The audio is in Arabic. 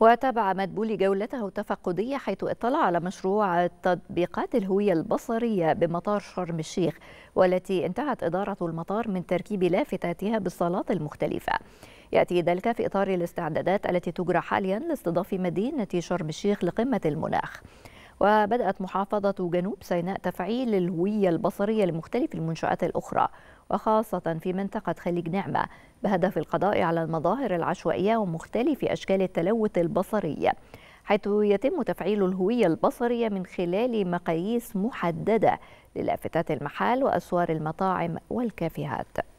وتابع مدبولي جولته التفقدية حيث اطلع على مشروع تطبيقات الهوية البصرية بمطار شرم الشيخ والتي انتهت إدارة المطار من تركيب لافتاتها بالصالات المختلفة يأتي ذلك في إطار الاستعدادات التي تجرى حاليا لاستضافة مدينة شرم الشيخ لقمة المناخ وبدأت محافظة جنوب سيناء تفعيل الهوية البصرية لمختلف المنشآت الأخرى وخاصة في منطقة خليج نعمة بهدف القضاء على المظاهر العشوائية ومختلف أشكال التلوث البصري حيث يتم تفعيل الهوية البصرية من خلال مقاييس محددة للافتات المحال وأسوار المطاعم والكافيهات